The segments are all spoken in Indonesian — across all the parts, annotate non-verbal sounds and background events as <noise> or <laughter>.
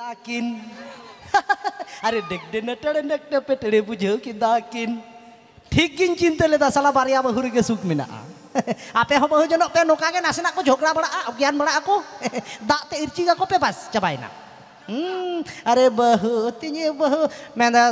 दाकिन अरे डेगडेन टेड़े पे टेड़े बुझे कि दाकिन ठीक गिन चिंता लेदा साला बारिया बहुर के सुख मेना आपे हम बहु जनों पे नोका के नासना को झोकरा बड़ा ज्ञान बड़ा को दाते इर्ची का को पे बस ना अरे बहु तिजे बहु मेंदा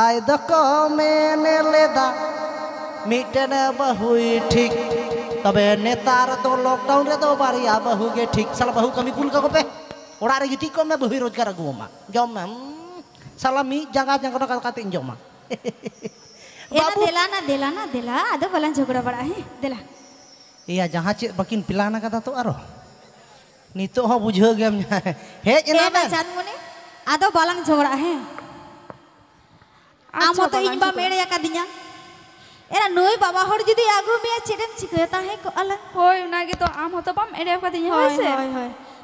है दको मैंने मेने लेदा मिटने बहुई ठीक तबे नेतार तो लॉकडाउन रे तो बारिया बहु के ठीक साला बहु कमी कुल का को पे Ora ari kok kom na behirodgar Joma. Salami jangat yang kau kata joma. Babu. Dela na dela dela. Ada balan jogora bada hai. Eh? Dela. Iya jangan cik bakin pilana kata tu aro. Nito ho bujhe gamnya. <laughs> Hei, eh, jena Ada balang eh? ya ya jogora ya hai. Amo to inba mede yakadinya. এরা নই বাবা হর যদি আগুমিয়া ছেড়েন চিকয়তা হে কলা হয় ওনাকে তো আম pam, পাম এড়ে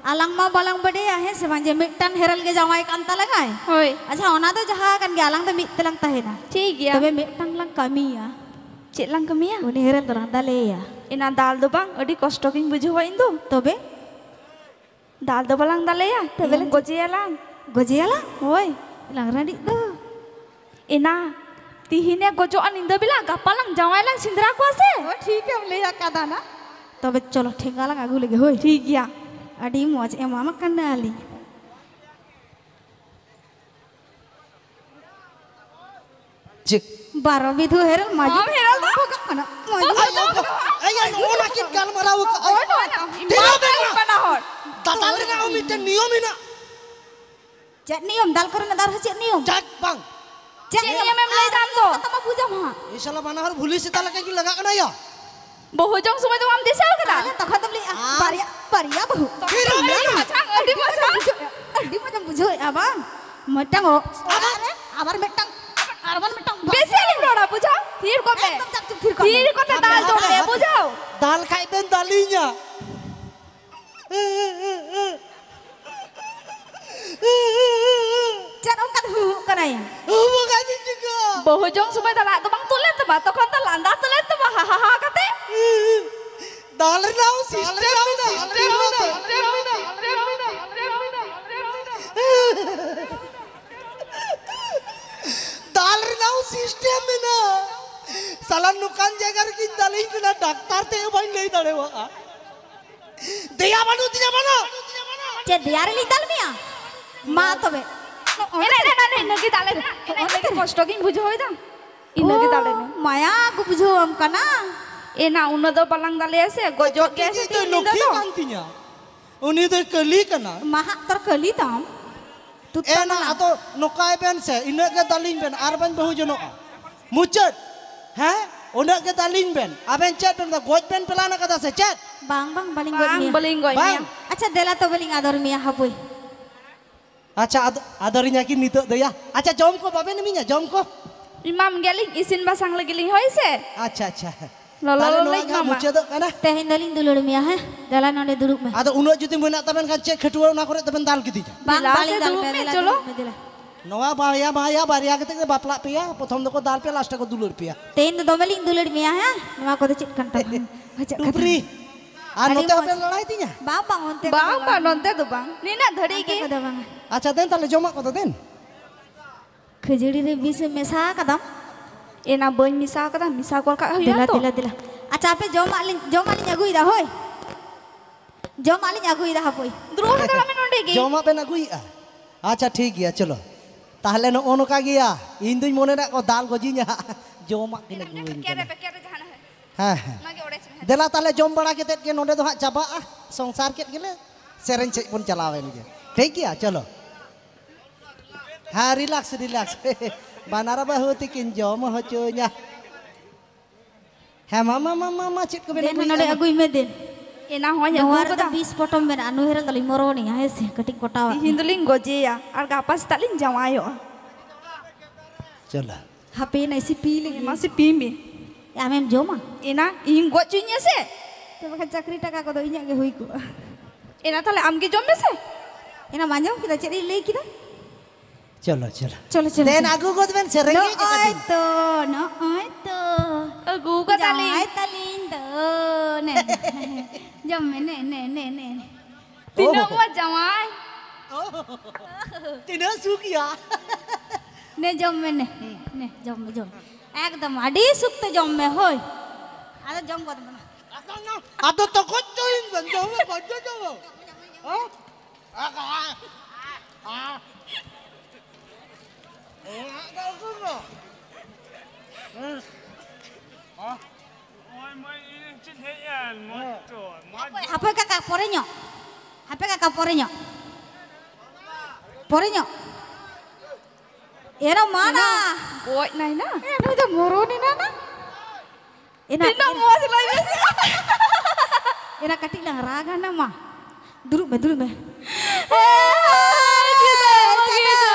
alang mau balang bade ya he sebanyak mitan heral ke jawa ikan tala Hoi. Aja ona tuh jahat kan ke alang tuh mit telang tahena. Cik ya. Tapi mitan lang kami ya. Cik lang kami ya. Ini heral terang tala ya. Ina dal do bang, odi kos bujuh wa indo. Tobe dal do balang tala ya. Iya. Tapi lang goji alang. Goji alang. Hoi. Lang rani do. Ina tihine gojoan an indo bilang kapalang jauhai lang cindra kuase. Oh, cik ya, mulai ya kadana. Tapi colok tinggalang agu lagi. Hoi. Cik ya adi moj e mama kandali jik Baru bidu her maju mom heral da Bukan mana? maju oh, oh, oh, ayo mau nakit gal marau ka ayo no mana? bena bena hor tatal ini umi minta niom ina cek niom dal kerana dar cek niom jak bang cek niom memang ah, lai dam do tama puja mah. Insyaallah mana hor bhuli sita lagi laga ya Boho jong semua itu mam desa kita. Ada tak khatam li. Paria paria boho. Kiri mana? Macang di macang. Di macang bujuk apa? Macang oh. Apa? Apa macang? Arman macang. Besi li berapa bujuk? Thir kope. Thir kope dal jom ya bujuk. Dal kai ben dalinya. Jangan ongkat hu kanai. Hu bukan juga. Boho jong semua itu lah. bang tulen tuh Tokan telan. Dah tulen tebak. Hahaha. డాలర్రావు sister మీద డాలర్రావు sister మీద সালার নুকান জায়গার কিনতালেই কিনা ডাক্তার থেকে ভাই নেই দাঁড়ে বাবা দেয়া বানু দিয়া বানো যে দেয়ারে লিতাল মিয়া মা তবে এলে না না ইনকি দালে কষ্ট কিন বুঝো হই দাম ইনকি দালে মায়া গু বুঝো আমকা ಏನ ಉನ್ನದೋ ಪಲ್ಲಂಗದಲ್ಲಿ ಎಸೆ ಗೊಜೋ ಕೇಸೆ તો લોખી કાંતિયા ઉની તો કલી કના મહાતર કલી તામ તું એના આ તો નોકાય બેન સે ઇને કે તાલીન બેન આર બેન બહુ જનો મુચત હે ઉને કે તાલીન બેન આબેન ચેટ બેન ગોજ બેન પેલાના કદા સે ચેટ bang bang baling goy bang baling goy acha dela to baling ador mia hapui acha adorinya ki nitok do ya acha jom ko babe neminya jom ko imam geling isin basang lagi ling hoise acha acha Lolololek bisa Mujadok Teh duduk mah. Kan gitu, bang paling bahaya bahaya bahaya kita dal Dupri. bang do bang. Nina एना बन मिसा कदा मिसा कोल अच्छा पे जो मालिन जो मालिन अगुई अच्छा ठीक है चलो ताहले नो इन दुई मन रा दाल गजी nya जो मा के अगुई दिला ताहले बड़ा के तेत चाबा संसार के गेले सेरेंज से बन चलावेन ठीक है चलो हाँ relax relax Banara bahu tikin jomo hocunya. Hema mama mama cit ko bena nade agui ina Ena honya war ta 20 potom bena anu hera tali moroni ha se katik kotawa. Hinduling gojeya ar gapas talin jamayo. Chala. Hape na si piling ma si pimi. Ya mem joma. Ah. Ena ing gojunya se. Tapi kan cakri taka ko do inya ge hui ko. Ena tale amge jome se. Ena manjam kita cari lei kita. চলো চলো চলো চলো দেন আগু গদবেন সে রেগে যাবে আইতো ন আইতো আগু গদালি আইতালিন দ নে জমে নে নে নে নে তিনো মো জামাই তিনো সুকিয়া নে জমে নে নে জমে জম একদম আডি সুক্ত জমে হই আর জম গদব না আ তো তো কচ্চইন জমে বজ্জ জমে আ আ আ porinyo HP kakak porinyo porinyo Ena mana boy na ina Ena udah muruni nana Ena Ena mau sih lagi <laughs> Ena katik lang raga nama Duduk ba duduk ba eh, gitu, gitu, gitu.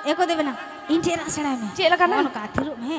Eko deh benar, ini cerak serai nih. Cerak karena Oh hai.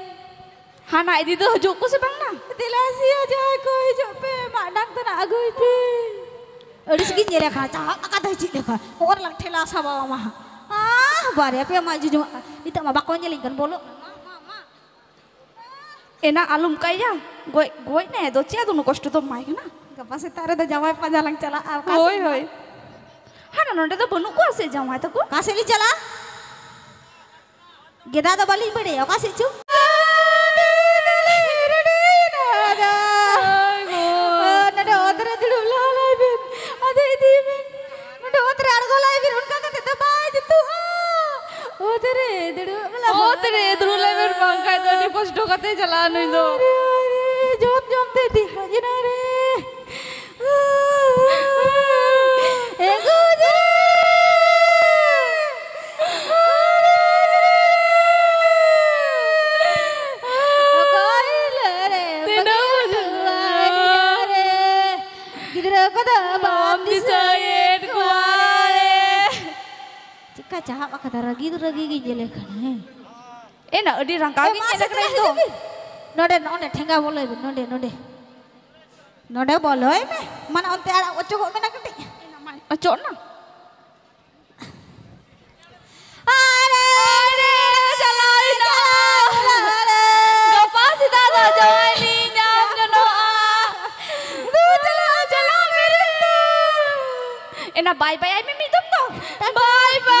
Hana itu tuh hujukku sih bang nang. Tidak sih aja aku hujuk pe, mak nang tuh nak aku itu. Udah eh, segini jadi kaca, kata hiji deh pak. Orang telah sama mama. Ah, bari apa yang maju cuma itu mah bakonya lingkan bolu. Enak alum kayaknya, gue gue nih cia tuh nukos tuh tuh main kan? Gak sih tarik tuh jawab panjalang cila. Ah, hoi hoi. Hana nonton tuh bunuh kuas sih jawab tuh ku. Kasih li celah. Kita tuh balik beri, ya, kasih cuy. ಓದ್ರೆ ದ್ರೂಲವೇ ಬಂಕಾಯ್ತು ನೀವು ಕಷ್ಟ ಕತೆ ಚಲ ಅನ್ನೋದು ಜೋಮ್ ಜೋಮ್ ತೇತಿ ಹಾಜಿನ ರೇ cahak akata ragi gitu ragi ginjele kana eh na adi rangka ginjele kana to node node thenga boloi node node node boloi me mana onte ara ochok me na kati ochok na are are jalai na gapa sida da jawani nyam jano du eh, bye bye ai me mi to bye bye